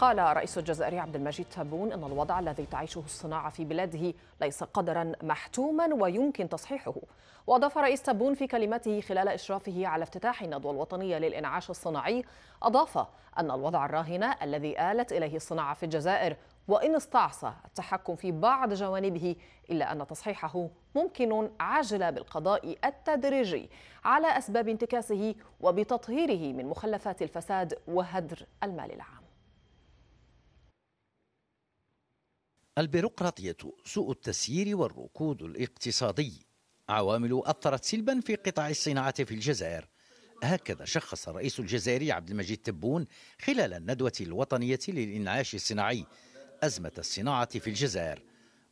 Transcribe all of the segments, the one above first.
قال رئيس الجزائري عبد المجيد تبون ان الوضع الذي تعيشه الصناعه في بلاده ليس قدرا محتوما ويمكن تصحيحه واضاف رئيس تبون في كلمته خلال اشرافه على افتتاح الندوه الوطنيه للانعاش الصناعي اضاف ان الوضع الراهن الذي الت اليه الصناعه في الجزائر وان استعصى التحكم في بعض جوانبه الا ان تصحيحه ممكن عاجل بالقضاء التدريجي على اسباب انتكاسه وبتطهيره من مخلفات الفساد وهدر المال العام البيروقراطية سوء التسيير والركود الاقتصادي عوامل أثرت سلبا في قطاع الصناعة في الجزائر هكذا شخص الرئيس الجزائري عبد المجيد تبون خلال الندوة الوطنية للإنعاش الصناعي أزمة الصناعة في الجزائر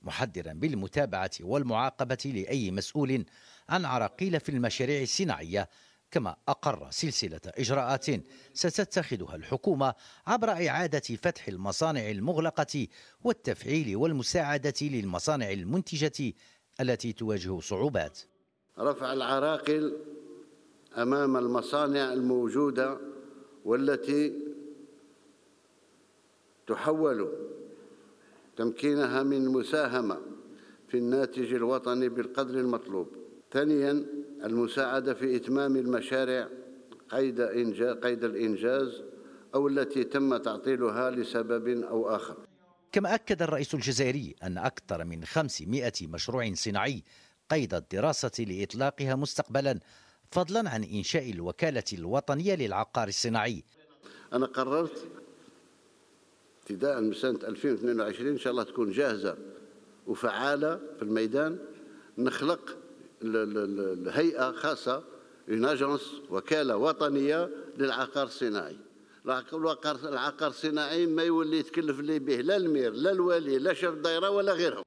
محذرا بالمتابعة والمعاقبة لأي مسؤول عن عراقيل في المشاريع الصناعية كما أقر سلسلة إجراءات ستتخذها الحكومة عبر إعادة فتح المصانع المغلقة والتفعيل والمساعدة للمصانع المنتجة التي تواجه صعوبات رفع العراقل أمام المصانع الموجودة والتي تحول تمكينها من المساهمة في الناتج الوطني بالقدر المطلوب ثانياً المساعدة في إتمام المشاريع قيد, إنجاز قيد الإنجاز أو التي تم تعطيلها لسبب أو آخر كما أكد الرئيس الجزائري أن أكثر من 500 مشروع صناعي قيد الدراسة لإطلاقها مستقبلا فضلا عن إنشاء الوكالة الوطنية للعقار الصناعي أنا قررت ابتداء من سنة 2022 إن شاء الله تكون جاهزة وفعالة في الميدان نخلق الهيئة خاصة اون اجونس وكالة وطنية للعقار الصناعي العقار العقار الصناعي ما يولي يتكلف لي به لا المير لا الوالي لا شيف الدائرة ولا غيرهم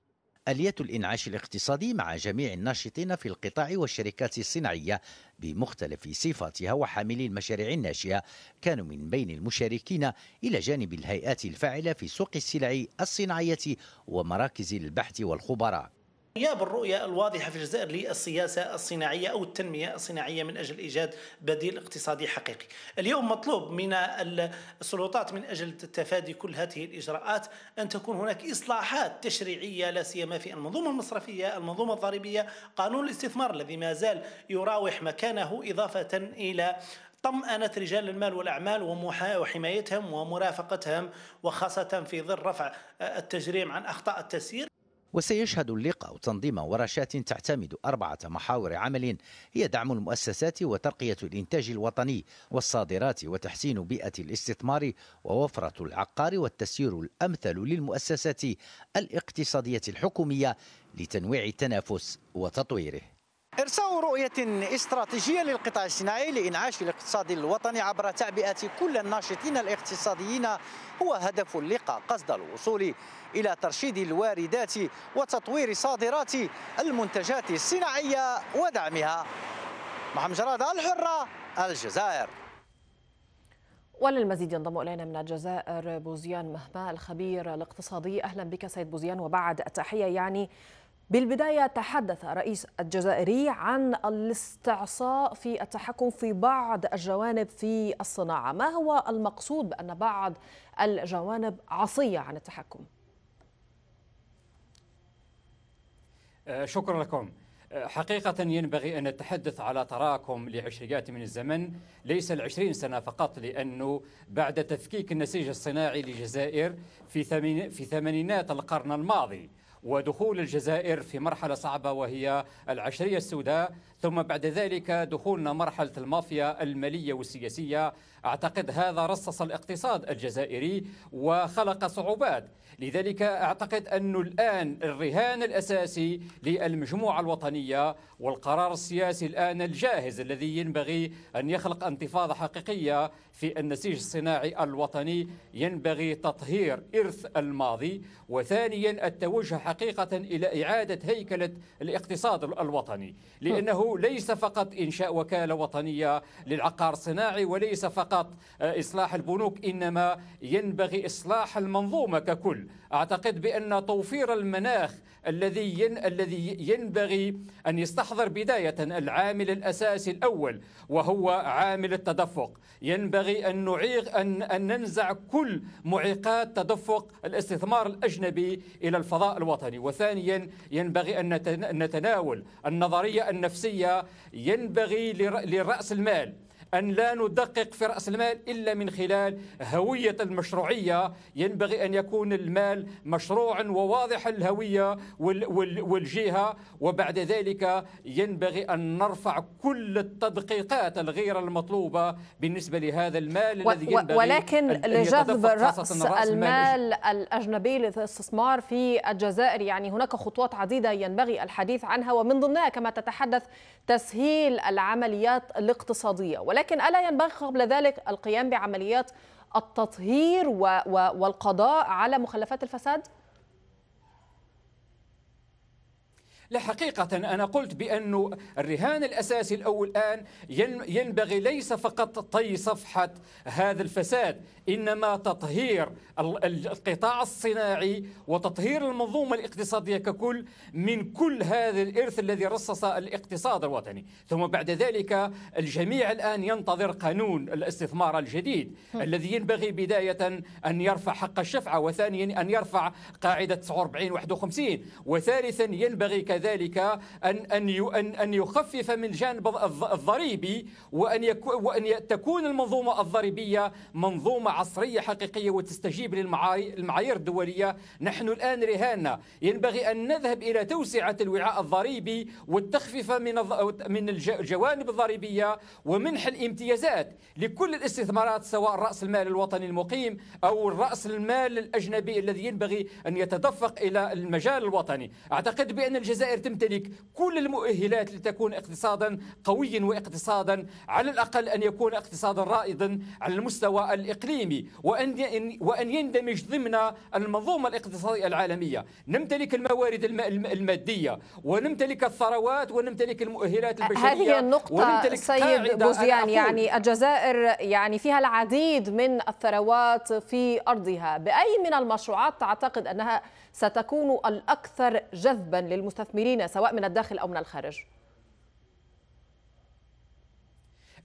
آلية الإنعاش الاقتصادي مع جميع الناشطين في القطاع والشركات الصناعية بمختلف صفاتها وحاملي المشاريع الناشئة كانوا من بين المشاركين إلى جانب الهيئات الفاعلة في سوق السلع الصناعية ومراكز البحث والخبراء غياب الرؤية الواضحة في الجزائر للسياسة الصناعية أو التنمية الصناعية من أجل إيجاد بديل اقتصادي حقيقي اليوم مطلوب من السلطات من أجل تفادي كل هذه الإجراءات أن تكون هناك إصلاحات تشريعية لا سيما في المنظومة المصرفية المنظومة الضريبية قانون الاستثمار الذي ما زال يراوح مكانه إضافة إلى طمأنة رجال المال والأعمال وحمايتهم ومرافقتهم وخاصة في ظل رفع التجريم عن أخطاء التسيير وسيشهد اللقاء تنظيم ورشات تعتمد أربعة محاور عمل هي دعم المؤسسات وترقية الإنتاج الوطني والصادرات وتحسين بيئة الاستثمار ووفرة العقار والتسيير الأمثل للمؤسسات الاقتصادية الحكومية لتنويع التنافس وتطويره إرساء رؤية استراتيجية للقطاع الصناعي لإنعاش الاقتصاد الوطني عبر تعبئة كل الناشطين الاقتصاديين هو هدف اللقاء قصد الوصول إلى ترشيد الواردات وتطوير صادرات المنتجات الصناعية ودعمها محمد جراد الحرة الجزائر وللمزيد ينضم الينا من الجزائر بوزيان مهما الخبير الاقتصادي اهلا بك سيد بوزيان وبعد التحيه يعني بالبداية تحدث الرئيس الجزائري عن الاستعصاء في التحكم في بعض الجوانب في الصناعة ما هو المقصود بأن بعض الجوانب عصية عن التحكم؟ أه، شكرا لكم أه، حقيقة ينبغي أن نتحدث على تراكم لعشريات من الزمن ليس العشرين سنة فقط لأنه بعد تفكيك النسيج الصناعي للجزائر في, في ثمانينات القرن الماضي ودخول الجزائر في مرحلة صعبة وهي العشرية السوداء ثم بعد ذلك دخولنا مرحلة المافيا المالية والسياسية أعتقد هذا رصص الاقتصاد الجزائري وخلق صعوبات لذلك أعتقد أن الآن الرهان الأساسي للمجموعة الوطنية والقرار السياسي الآن الجاهز الذي ينبغي أن يخلق انتفاضة حقيقية في النسيج الصناعي الوطني ينبغي تطهير إرث الماضي وثانيا التوجه حقيقة إلى إعادة هيكلة الاقتصاد الوطني لأنه ليس فقط إنشاء وكالة وطنية للعقار الصناعي وليس فقط آه، إصلاح البنوك إنما ينبغي إصلاح المنظومة ككل أعتقد بأن توفير المناخ الذي الذي ينبغي ان يستحضر بدايه العامل الاساسي الاول وهو عامل التدفق، ينبغي ان نعيق ان ان ننزع كل معيقات تدفق الاستثمار الاجنبي الى الفضاء الوطني، وثانيا ينبغي ان نتناول النظريه النفسيه ينبغي لراس المال أن لا ندقق في رأس المال إلا من خلال هوية المشروعية ينبغي أن يكون المال مشروعا وواضح الهوية والجهة وبعد ذلك ينبغي أن نرفع كل التدقيقات الغير المطلوبة بالنسبة لهذا المال و الذي ينبغي ولكن لجذب رأس, رأس المال الأجنبي للاستثمار في الجزائر يعني هناك خطوات عديدة ينبغي الحديث عنها ومن ضمنها كما تتحدث تسهيل العمليات الاقتصادية ولكن ولكن ألا ينبغي قبل ذلك القيام بعمليات التطهير والقضاء على مخلفات الفساد؟ لا حقيقة أنا قلت بأن الرهان الأساسي الأول الآن ينبغي ليس فقط طي صفحة هذا الفساد إنما تطهير القطاع الصناعي وتطهير المنظومة الاقتصادية ككل من كل هذا الإرث الذي رصص الاقتصاد الوطني ثم بعد ذلك الجميع الآن ينتظر قانون الاستثمار الجديد الذي ينبغي بداية أن يرفع حق الشفعة وثانيا أن يرفع قاعدة 49 51 وثالثا ينبغي كذلك ذلك أن أن أن يخفف من جانب الضريبي وأن وأن تكون المنظومة الضريبية منظومة عصرية حقيقية وتستجيب للمعايير الدولية نحن الآن رهاننا ينبغي أن نذهب إلى توسعة الوعاء الضريبي والتخفيف من من الجوانب الضريبية ومنح الامتيازات لكل الاستثمارات سواء رأس المال الوطني المقيم أو رأس المال الأجنبي الذي ينبغي أن يتدفق إلى المجال الوطني أعتقد بأن الجزائر الجزائر تمتلك كل المؤهلات لتكون اقتصادا قويا واقتصادا على الأقل أن يكون اقتصادا رائدا على المستوى الإقليمي وأن وأن يندمج ضمن المنظومة الاقتصادية العالمية نمتلك الموارد المادية ونمتلك الثروات ونمتلك المؤهلات البشرية هذه النقطة سيد بوزيان يعني الجزائر يعني فيها العديد من الثروات في أرضها بأي من المشروعات تعتقد أنها ستكون الأكثر جذبا للمستثمرين المستثمرين سواء من الداخل أو من الخارج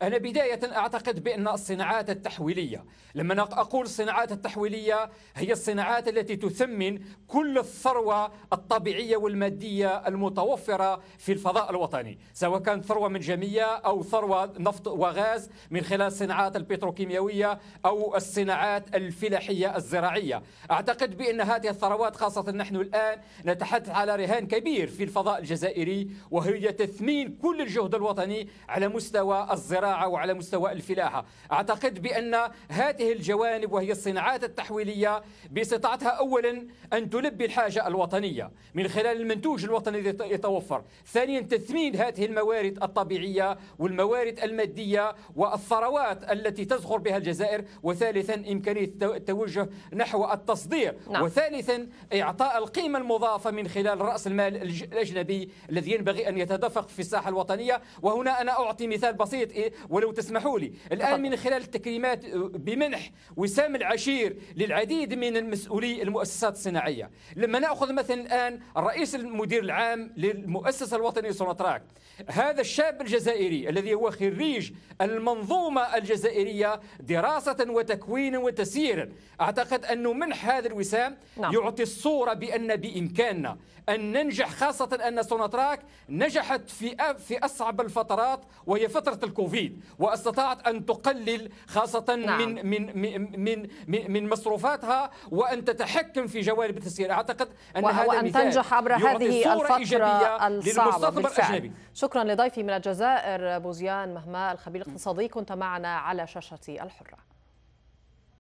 أنا بداية أعتقد بأن الصناعات التحويلية لما أقول الصناعات التحويلية هي الصناعات التي تثمن كل الثروة الطبيعية والمادية المتوفرة في الفضاء الوطني سواء كانت ثروة منجمية أو ثروة نفط وغاز من خلال الصناعات البتروكيماوية أو الصناعات الفلاحية الزراعية أعتقد بأن هذه الثروات خاصة نحن الآن نتحدث على رهان كبير في الفضاء الجزائري وهي تثمين كل الجهد الوطني على مستوى الزراعة الزراعة وعلى مستوى الفلاحة أعتقد بأن هذه الجوانب وهي الصناعات التحويلية باستطاعتها أولا أن تلبي الحاجة الوطنية من خلال المنتوج الوطني الذي يتوفر ثانيا تثمين هذه الموارد الطبيعية والموارد المادية والثروات التي تزخر بها الجزائر وثالثا إمكانية التوجه نحو التصدير نعم. وثالثا إعطاء القيمة المضافة من خلال رأس المال الأجنبي الذي ينبغي أن يتدفق في الساحة الوطنية وهنا أنا أعطي مثال بسيط إيه، ولو تسمحوا لي الآن من خلال التكريمات آه، بمنح وسام العشير للعديد من المسؤولي المؤسسات الصناعية لما نأخذ مثلا الآن الرئيس المدير العام للمؤسسة الوطنية سوناتراك هذا الشاب الجزائري الذي هو خريج المنظومة الجزائرية دراسة وتكوينا وتسييرا أعتقد أنه منح هذا الوسام نعم. يعطي الصورة بأن بإمكاننا أن ننجح خاصة أن سوناتراك نجحت في في أصعب الفترات وهي فترة الكوفيد التقليد واستطاعت ان تقلل خاصه نعم. من, من من من من مصروفاتها وان تتحكم في جوانب التسيير اعتقد ان وهو هذا وأن تنجح عبر هذه الفتره الصعبه الأجنبي. شكرا لضيفي من الجزائر بوزيان مهما الخبير الاقتصادي كنت معنا على شاشه الحره